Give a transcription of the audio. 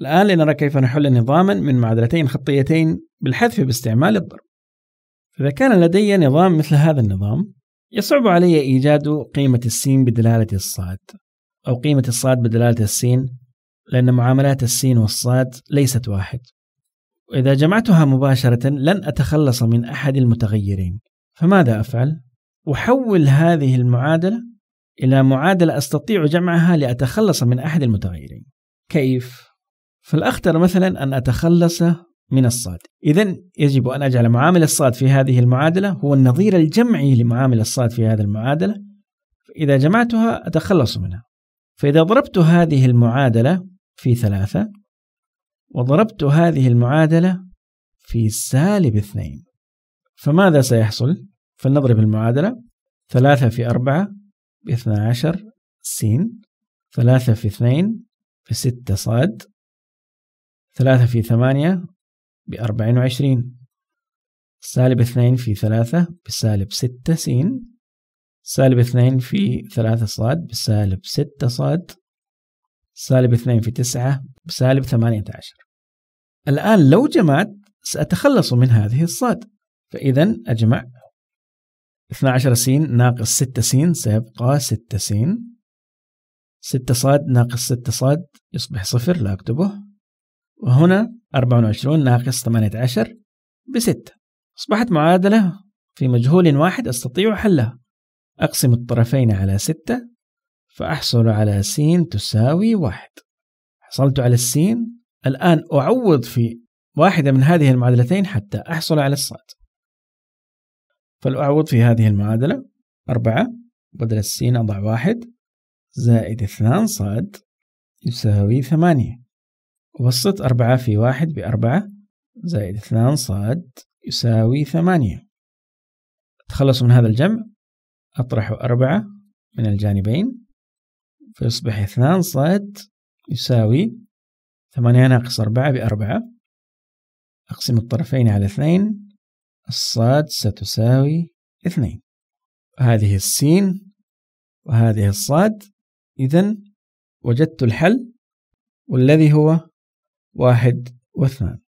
الآن لنرى كيف نحل نظاما من معادلتين خطيتين بالحذف باستعمال الضرب إذا كان لدي نظام مثل هذا النظام يصعب علي إيجاد قيمة السين بدلالة الصاد أو قيمة الصاد بدلالة السين لأن معاملات السين والصاد ليست واحد وإذا جمعتها مباشرة لن أتخلص من أحد المتغيرين فماذا أفعل؟ أحول هذه المعادلة إلى معادلة أستطيع جمعها لأتخلص من أحد المتغيرين كيف؟ فالأخطر مثلا أن أتخلص من الصاد إذا يجب أن أجعل معامل الصاد في هذه المعادلة هو النظير الجمعي لمعامل الصاد في هذه المعادلة إذا جمعتها أتخلص منها فإذا ضربت هذه المعادلة في ثلاثة وضربت هذه المعادلة في سالب اثنين فماذا سيحصل؟ فلنضرب المعادلة ثلاثة في أربعة باثنى عشر سين ثلاثة في اثنين ستة صاد ثلاثة في ثمانية بأربعين وعشرين سالب اثنين في ثلاثة بسالب ستة سين سالب اثنين في ثلاثة صاد بسالب ستة صاد سالب اثنين في تسعة بسالب ثمانية عشر الآن لو جمعت سأتخلص من هذه الصاد فإذا أجمع 12 س ناقص 6 س سيبقى 6 س 6 صاد ناقص 6 صاد يصبح صفر لا أكتبه هنا 24 ناقص 18 ب 6 أصبحت معادلة في مجهول واحد أستطيع حلها أقسم الطرفين على 6 فأحصل على س تساوي 1 حصلت على السين الآن أعوض في واحدة من هذه المعادلتين حتى أحصل على الصاد فالأعوض في هذه المعادلة أربعة بدل السين أضع واحد زائد اثنان صاد يساوي ثمانية وسط أربعة في واحد بأربعة زائد اثنان صاد يساوي ثمانية أتخلص من هذا الجمع أطرح أربعة من الجانبين فيصبح اثنان صاد يساوي ثمانية ناقص أربعة بأربعة أقسم الطرفين على اثنين الصاد ستساوي اثنين هذه السين وهذه الصاد إذا وجدت الحل والذي هو واحد واثنان